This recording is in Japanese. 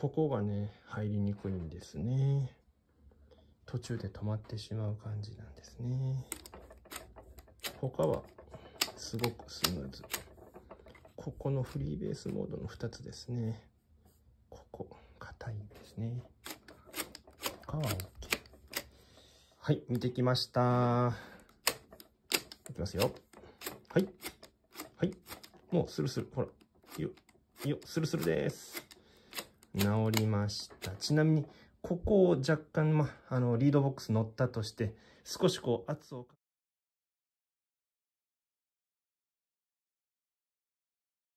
ここがね、入りにくいんですね。途中で止まってしまう感じなんですね。他はすごくスムーズ。ここのフリーベースモードの2つですね。ここ、硬いんですね。他は OK。はい、見てきました。いきますよ。はい。はい。もうスルスル。ほら。よ。よ。スルスルです。治りました。ちなみに、ここを若干、ま、あの、リードボックス乗ったとして、少しこう圧をか